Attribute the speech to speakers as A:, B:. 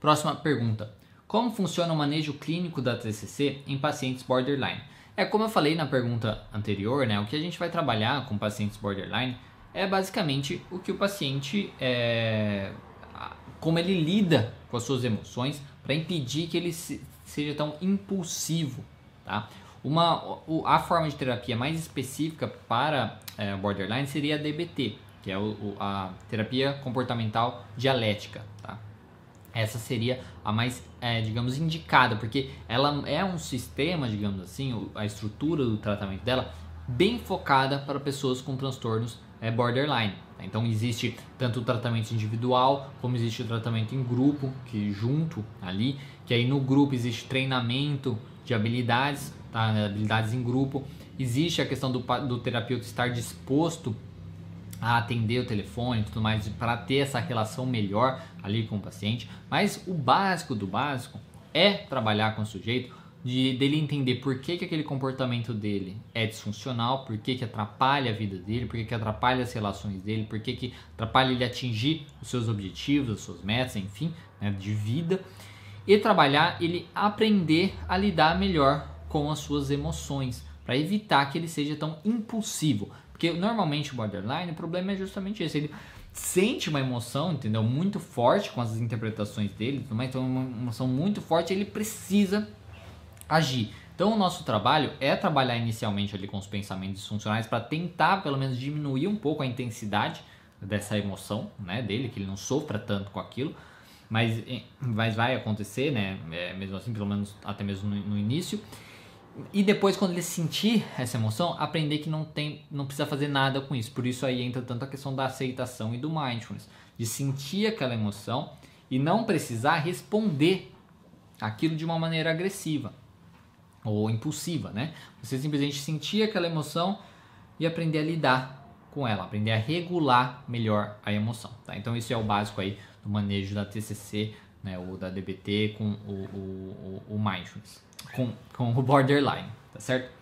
A: Próxima pergunta. Como funciona o manejo clínico da TCC em pacientes borderline? É como eu falei na pergunta anterior, né? O que a gente vai trabalhar com pacientes borderline é basicamente o que o paciente é, como ele lida com as suas emoções para impedir que ele se, seja tão impulsivo, tá? Uma, a forma de terapia mais específica para é, borderline seria a DBT, que é o, a terapia comportamental dialética, tá? essa seria a mais, é, digamos, indicada, porque ela é um sistema, digamos assim, a estrutura do tratamento dela, bem focada para pessoas com transtornos é, borderline. Tá? Então existe tanto o tratamento individual, como existe o tratamento em grupo, que junto ali, que aí no grupo existe treinamento de habilidades, tá? habilidades em grupo, existe a questão do, do terapeuta estar disposto a atender o telefone e tudo mais, para ter essa relação melhor ali com o paciente. Mas o básico do básico é trabalhar com o sujeito, de dele entender por que, que aquele comportamento dele é disfuncional, por que, que atrapalha a vida dele, por que, que atrapalha as relações dele, por que, que atrapalha ele atingir os seus objetivos, as suas metas, enfim, né, de vida. E trabalhar ele aprender a lidar melhor com as suas emoções, para evitar que ele seja tão impulsivo. Porque normalmente o borderline, o problema é justamente esse. Ele sente uma emoção, entendeu? Muito forte com as interpretações dele, mas então é uma emoção muito forte, ele precisa agir. Então o nosso trabalho é trabalhar inicialmente ali com os pensamentos funcionais para tentar pelo menos diminuir um pouco a intensidade dessa emoção, né, dele, que ele não sofra tanto com aquilo, mas, eh, mas vai acontecer, né, é, mesmo assim, pelo menos até mesmo no, no início. E depois, quando ele sentir essa emoção, aprender que não tem, não precisa fazer nada com isso. Por isso aí entra tanto a questão da aceitação e do mindfulness, de sentir aquela emoção e não precisar responder aquilo de uma maneira agressiva ou impulsiva, né? Você simplesmente sentir aquela emoção e aprender a lidar com ela, aprender a regular melhor a emoção, tá? Então isso é o básico aí do manejo da TCC né, o da DBT com o, o, o, o mindfulness, com, com o borderline, tá certo?